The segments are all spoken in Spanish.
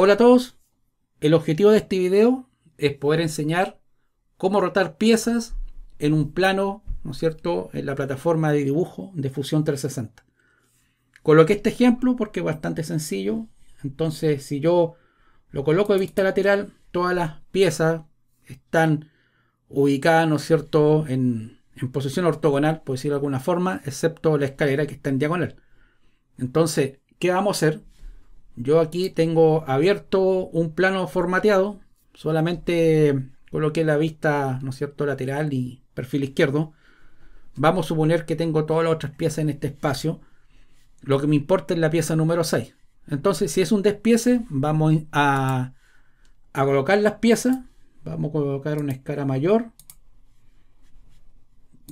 Hola a todos, el objetivo de este video es poder enseñar cómo rotar piezas en un plano, ¿no es cierto?, en la plataforma de dibujo de Fusión 360. Coloqué este ejemplo porque es bastante sencillo, entonces si yo lo coloco de vista lateral, todas las piezas están ubicadas, ¿no es cierto?, en, posición ortogonal, por decir de alguna forma, excepto la escalera que está en diagonal. Entonces, ¿qué vamos a hacer? Yo aquí tengo abierto un plano formateado, solamente coloqué la vista, ¿no es cierto?, lateral y perfil izquierdo. Vamos a suponer que tengo todas las otras piezas en este espacio. Lo que me importa es la pieza número 6. Entonces, si es un despiece, vamos a, a colocar las piezas. Vamos a colocar una escala mayor.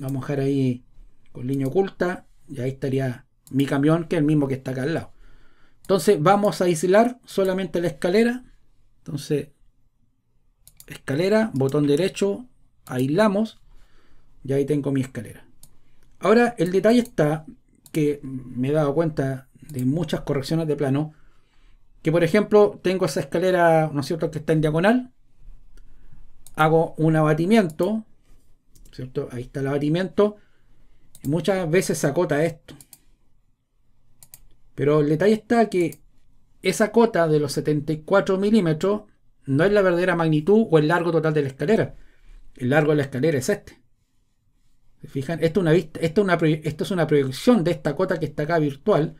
Vamos a dejar ahí con línea oculta. Y ahí estaría mi camión, que es el mismo que está acá al lado. Entonces vamos a aislar solamente la escalera. Entonces, escalera, botón derecho, aislamos. Y ahí tengo mi escalera. Ahora, el detalle está que me he dado cuenta de muchas correcciones de plano. Que por ejemplo, tengo esa escalera, ¿no es cierto?, que está en diagonal. Hago un abatimiento, ¿cierto? Ahí está el abatimiento. muchas veces se acota esto. Pero el detalle está que esa cota de los 74 milímetros no es la verdadera magnitud o el largo total de la escalera. El largo de la escalera es este. ¿Se fijan? Esto, una vista, esto, esto es una proyección de esta cota que está acá virtual,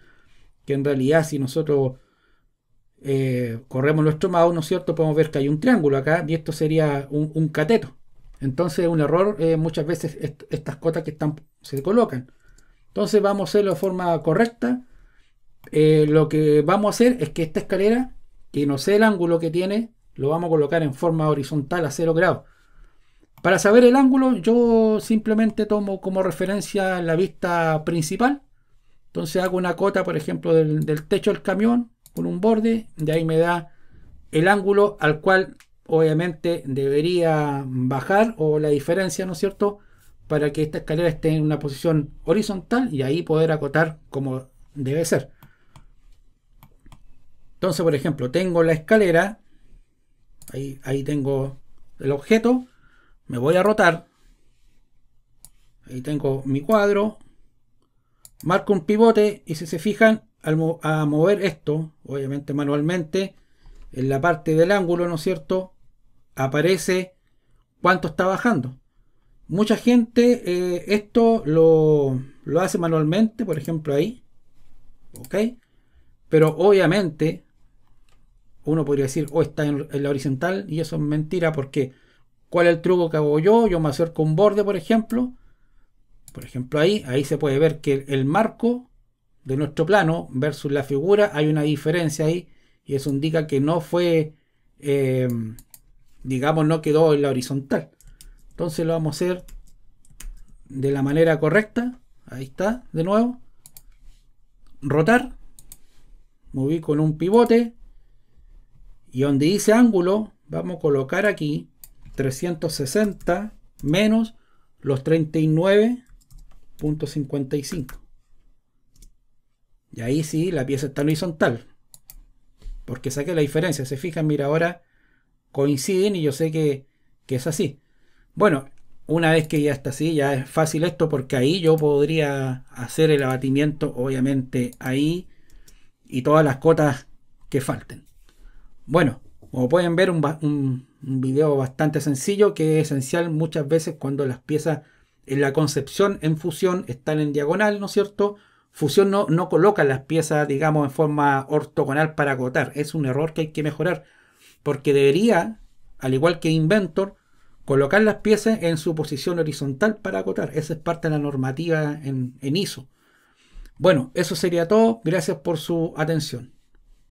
que en realidad si nosotros eh, corremos nuestro mouse, ¿no es cierto? Podemos ver que hay un triángulo acá y esto sería un, cateto. Entonces un error eh, muchas veces estas cotas que están, se colocan. Entonces vamos a hacerlo de forma correcta eh, lo que vamos a hacer es que esta escalera, que no sé el ángulo que tiene, lo vamos a colocar en forma horizontal a 0 grados. Para saber el ángulo, yo simplemente tomo como referencia la vista principal. Entonces hago una cota, por ejemplo, del, del techo del camión con un borde. De ahí me da el ángulo al cual obviamente debería bajar o la diferencia, ¿no es cierto? Para que esta escalera esté en una posición horizontal y ahí poder acotar como debe ser. Entonces, por ejemplo, tengo la escalera, ahí, ahí tengo el objeto, me voy a rotar, ahí tengo mi cuadro, marco un pivote y si se fijan, al a mover esto, obviamente manualmente, en la parte del ángulo, ¿no es cierto?, aparece cuánto está bajando. Mucha gente eh, esto lo, lo hace manualmente, por ejemplo ahí, ¿ok? Pero obviamente uno podría decir, o oh, está en, la horizontal, y eso es mentira, porque ¿cuál es el truco que hago yo? Yo me acerco a un borde, por ejemplo. Por ejemplo, ahí, ahí se puede ver que el marco de nuestro plano versus la figura, hay una diferencia ahí, y eso indica que no fue, eh, digamos, no quedó en la horizontal. Entonces lo vamos a hacer de la manera correcta. Ahí está, de nuevo. Rotar. moví con un pivote. Y donde dice ángulo, vamos a colocar aquí 360 menos los 39.55. Y ahí sí, la pieza está horizontal. Porque saqué la diferencia. Se fijan, mira, ahora coinciden y yo sé que, que es así. Bueno, una vez que ya está así, ya es fácil esto porque ahí yo podría hacer el abatimiento, obviamente, ahí y todas las cotas que falten. Bueno, como pueden ver, un, video bastante sencillo que es esencial muchas veces cuando las piezas en la concepción en fusión están en diagonal, ¿no es cierto? Fusión no, coloca las piezas, digamos, en forma ortogonal para acotar. Es un error que hay que mejorar porque debería, al igual que Inventor, colocar las piezas en su posición horizontal para acotar. Esa es parte de la normativa en ISO. Bueno, eso sería todo. Gracias por su atención.